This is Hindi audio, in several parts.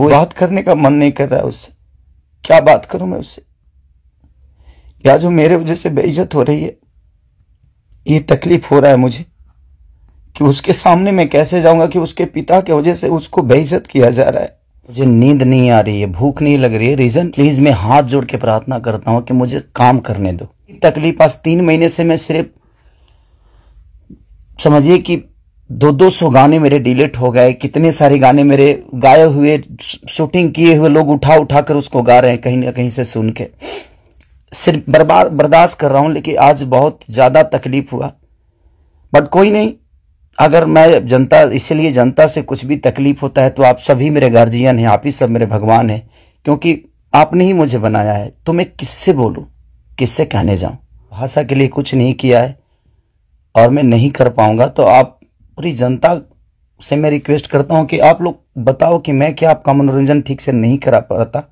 वो बात करने का मन नहीं कर रहा है उससे क्या बात करूं मैं उससे या जो मेरे वजह से बेइज्जत हो रही है ये तकलीफ हो रहा है मुझे कि उसके सामने मैं कैसे जाऊंगा कि उसके पिता के वजह से उसको बेइज्जत किया जा रहा है मुझे नींद नहीं आ रही है भूख नहीं लग रही है रीजन प्लीज मैं हाथ जोड़ के प्रार्थना करता हूं कि मुझे काम करने दो तकलीफ आज तीन महीने से मैं सिर्फ समझिए कि दो दो सौ गाने मेरे डिलीट हो गए कितने सारे गाने मेरे गाए हुए शूटिंग किए हुए लोग उठा उठा कर उसको गा रहे हैं कहीं ना कहीं से सुन के सिर्फ बर्बाद बर्दाश्त कर रहा हूं लेकिन आज बहुत ज़्यादा तकलीफ हुआ बट कोई नहीं अगर मैं जनता इसलिए जनता से कुछ भी तकलीफ होता है तो आप सभी मेरे गार्जियन हैं आप ही सब मेरे भगवान हैं क्योंकि आपने ही मुझे बनाया है तो मैं किससे बोलूँ किससे कहने जाऊँ भाषा के लिए कुछ नहीं किया है और मैं नहीं कर पाऊंगा तो आप पूरी जनता से मैं रिक्वेस्ट करता हूँ कि आप लोग बताओ कि मैं क्या आपका मनोरंजन ठीक से नहीं करा पाता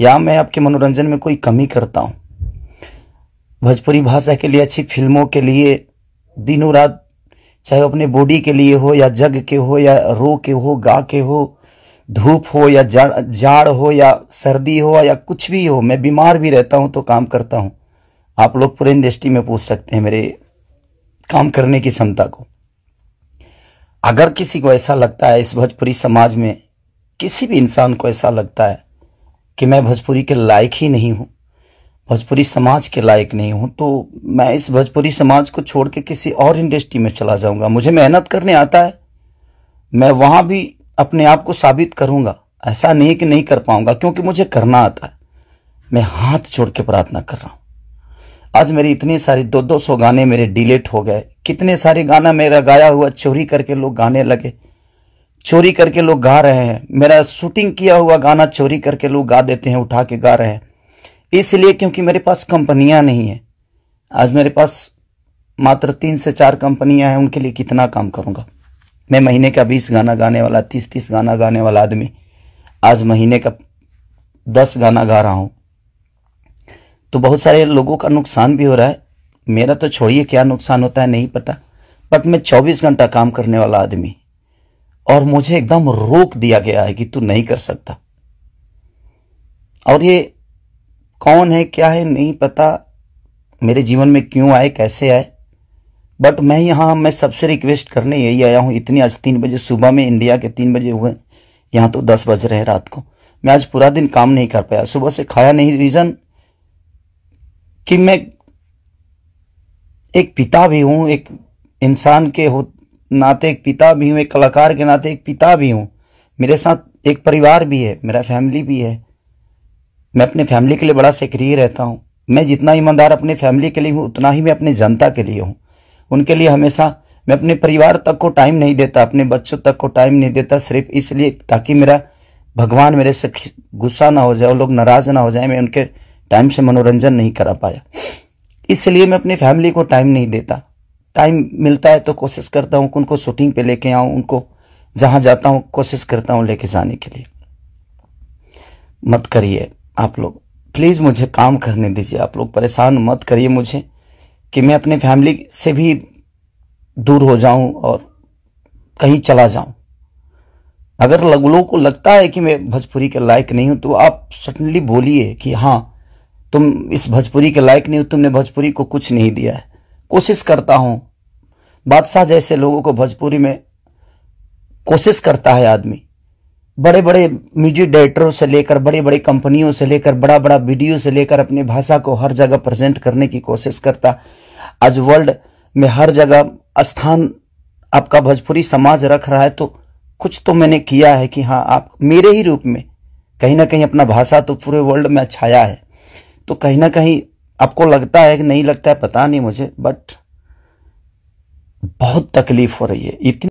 या मैं आपके मनोरंजन में कोई कमी करता हूँ भोजपुरी भाषा के लिए अच्छी फिल्मों के लिए दिनों रात चाहे अपने बॉडी के लिए हो या जग के हो या रो के हो गा के हो धूप हो या जाड़ हो या सर्दी हो या कुछ भी हो मैं बीमार भी रहता हूँ तो काम करता हूँ आप लोग पूरे इंडस्ट्री में पूछ सकते हैं मेरे काम करने की क्षमता को अगर किसी को ऐसा लगता है इस भोजपुरी समाज में किसी भी इंसान को ऐसा लगता है कि मैं भोजपुरी के लायक ही नहीं हूँ भोजपुरी समाज के लायक नहीं हूँ तो मैं इस भोजपुरी समाज को छोड़ के किसी और इंडस्ट्री में चला जाऊँगा मुझे मेहनत करने आता है मैं वहाँ भी अपने आप को साबित करूँगा ऐसा नहीं कि नहीं कर पाऊँगा क्योंकि मुझे करना आता है मैं हाथ छोड़ के प्रार्थना कर रहा हूँ आज मेरी इतनी सारी दो दो सौ गाने मेरे डिलीट हो गए कितने सारे गाना मेरा गाया हुआ चोरी करके लोग गाने लगे चोरी करके लोग गा रहे हैं मेरा शूटिंग किया हुआ गाना चोरी करके लोग गा देते हैं उठा के गा रहे हैं इसलिए क्योंकि मेरे पास कंपनियां नहीं है आज मेरे पास मात्र तीन से चार कंपनियां हैं उनके लिए कितना काम करूंगा मैं महीने का बीस गाना गाने वाला तीस तीस गाना गाने वाला आदमी आज महीने का दस गाना गा रहा हूँ तो बहुत सारे लोगों का नुकसान भी हो रहा है मेरा तो छोड़िए क्या नुकसान होता है नहीं पता बट मैं 24 घंटा काम करने वाला आदमी और मुझे एकदम रोक दिया गया है कि तू नहीं कर सकता और ये कौन है क्या है नहीं पता मेरे जीवन में क्यों आए कैसे आए बट मैं यहाँ मैं सबसे रिक्वेस्ट करने यही आया हूँ इतनी आज तीन बजे सुबह में इंडिया के तीन बजे हुए यहाँ तो दस बज रहे हैं रात को मैं आज पूरा दिन काम नहीं कर पाया सुबह से खाया नहीं रीज़न कि मैं एक पिता भी हूँ एक इंसान के हो नाते एक पिता भी हूँ एक कलाकार के नाते एक पिता भी हूँ मेरे साथ एक परिवार भी है मेरा फैमिली भी है मैं अपने फैमिली के लिए बड़ा सक्रिय रहता हूँ मैं जितना ईमानदार अपने फैमिली के लिए हूँ उतना ही मैं अपनी जनता के लिए हूँ उनके लिए हमेशा मैं अपने परिवार तक को टाइम नहीं देता अपने बच्चों तक को टाइम नहीं देता सिर्फ इसलिए ताकि मेरा भगवान मेरे से गुस्सा ना हो जाए वो लोग नाराज ना हो जाए मैं उनके टाइम से मनोरंजन नहीं करा पाया इसलिए मैं अपनी फैमिली को टाइम नहीं देता टाइम मिलता है तो कोशिश करता हूँ उनको शूटिंग पे लेके आऊँ उनको जहाँ जाता हूँ कोशिश करता हूँ लेके जाने के लिए मत करिए आप लोग प्लीज़ मुझे काम करने दीजिए आप लोग परेशान मत करिए मुझे कि मैं अपने फैमिली से भी दूर हो जाऊं और कहीं चला जाऊं अगर लोगों को लगता है कि मैं भोजपुरी के लायक नहीं हूं तो आप सडनली बोलिए कि हाँ तुम इस भोजपुरी के लायक नहीं हो तुमने भोजपुरी को कुछ नहीं दिया है कोशिश करता हूं बादशाह जैसे लोगों को भोजपुरी में कोशिश करता है आदमी बड़े बड़े म्यूजिक डायरेक्टरों से लेकर बड़े बड़े कंपनियों से लेकर बड़ा बड़ा वीडियो से लेकर अपनी भाषा को हर जगह प्रेजेंट करने की कोशिश करता आज वर्ल्ड में हर जगह स्थान आपका भोजपुरी समाज रख रहा है तो कुछ तो मैंने किया है कि हाँ आप मेरे ही रूप में कहीं ना कहीं अपना भाषा तो पूरे वर्ल्ड में छाया है तो कहीं ना कहीं आपको लगता है कि नहीं लगता है पता नहीं मुझे बट बहुत तकलीफ हो रही है इतनी